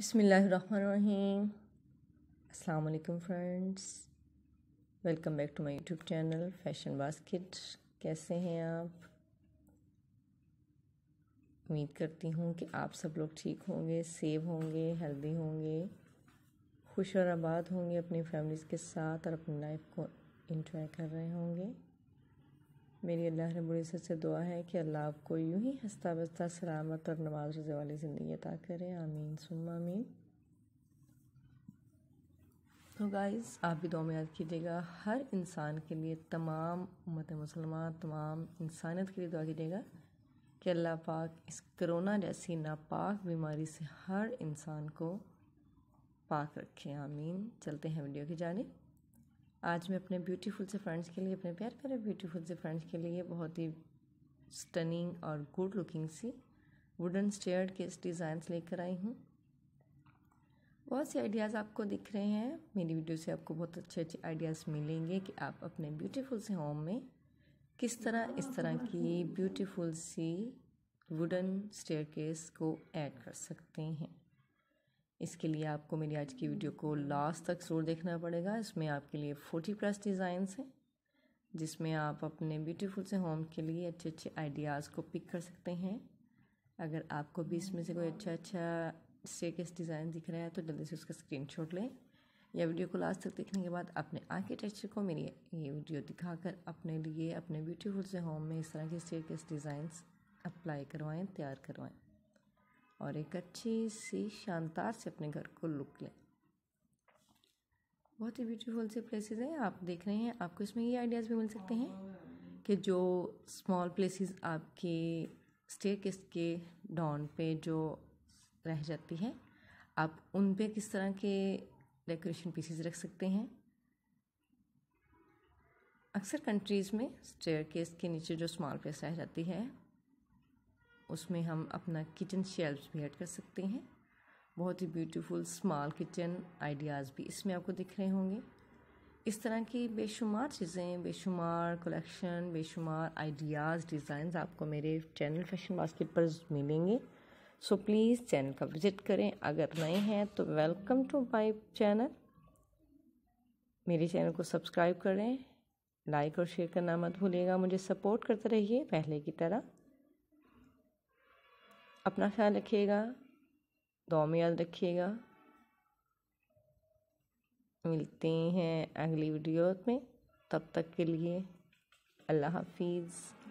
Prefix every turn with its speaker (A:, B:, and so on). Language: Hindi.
A: अस्सलाम वालेकुम friends welcome back to my YouTube channel Fashion Basket कैसे हैं आप उम्मीद करती हूँ कि आप सब लोग ठीक होंगे सेव होंगे हेल्दी होंगे खुश और आबाद होंगे अपनी फैमिलीज़ के साथ और अपनी लाइफ को इंजॉय कर रहे होंगे मेरी अल्लाह रबुल्ज़त से दुआ है कि अल्लाह आपको यूं ही हंसता बस्ता सलामत और नमाज रोज़े वाली ज़िंदगी अदा करें आमीन सुम आमीन तो गाइस आप भी दो में याद कीजिएगा हर इंसान के लिए तमाम उम्मत मुसलमान तमाम इंसानियत के लिए दुआ कीजिएगा कि अल्लाह पाक इस करोना जैसी नापाक बीमारी से हर इंसान को पाक रखें आमीन चलते हैं वीडियो की जाने आज मैं अपने ब्यूटीफुल से फ्रेंड्स के लिए अपने प्यार प्यारे ब्यूटीफुल से फ्रेंड्स के लिए बहुत ही स्टनिंग और गुड लुकिंग सी वुडन स्टेयर के डिज़ाइंस लेकर आई हूँ बहुत से आइडियाज़ आपको दिख रहे हैं मेरी वीडियो से आपको बहुत अच्छे अच्छे आइडियाज़ मिलेंगे कि आप अपने ब्यूटीफुल से होम में किस तरह इस तरह की ब्यूटीफुल सी वुडन स्टेयर को ऐड कर सकते हैं इसके लिए आपको मेरी आज की वीडियो को लास्ट तक ज़रूर देखना पड़ेगा इसमें आपके लिए फोर्टी प्लस डिज़ाइंस हैं जिसमें आप अपने ब्यूटीफुल से होम के लिए अच्छे अच्छे आइडियाज़ को पिक कर सकते हैं अगर आपको भी इसमें से कोई अच्छा अच्छा स्टेकेस डिज़ाइन दिख रहा है तो जल्दी से उसका छोट लें या वीडियो को लास्ट तक देखने के बाद अपने आर्किटेक्चर को मेरी ये वीडियो दिखाकर अपने लिए अपने ब्यूटीफुल से होम में इस तरह के स्टेकेस डिज़ाइंस अप्लाई करवाएँ तैयार करवाएँ और एक अच्छी सी शानदार से अपने घर को लुक लें बहुत ही ब्यूटीफुल से प्लेसेस हैं आप देख रहे हैं आपको इसमें ये आइडियाज़ भी मिल सकते हैं कि जो स्मॉल प्लेसेस आपके स्टेट के डॉन पे जो रह जाती है आप उन पे किस तरह के डेकोरेशन पीसेस रख सकते हैं अक्सर कंट्रीज़ में स्टेयर केस के नीचे जो स्मॉल प्लेस रह जाती है उसमें हम अपना किचन शेल्फ भी ऐड कर सकते हैं बहुत ही ब्यूटीफुल स्मॉल किचन आइडियाज़ भी इसमें आपको दिख रहे होंगे इस तरह की बेशुमार चीज़ें बेशुमार कलेक्शन बेशुमार आइडियाज़ डिज़ाइन आपको मेरे चैनल फैशन बास्केट पर मिलेंगे सो प्लीज़ चैनल का विज़िट करें अगर नए हैं तो वेलकम टू माय चैनल मेरे चैनल को सब्सक्राइब करें लाइक और शेयर करना मत भूलिएगा मुझे सपोर्ट करते रहिए पहले की तरह अपना ख्याल रखिएगा दुआ में याद रखिएगा मिलते हैं अगली वीडियो में तब तक के लिए अल्लाह हाफिज़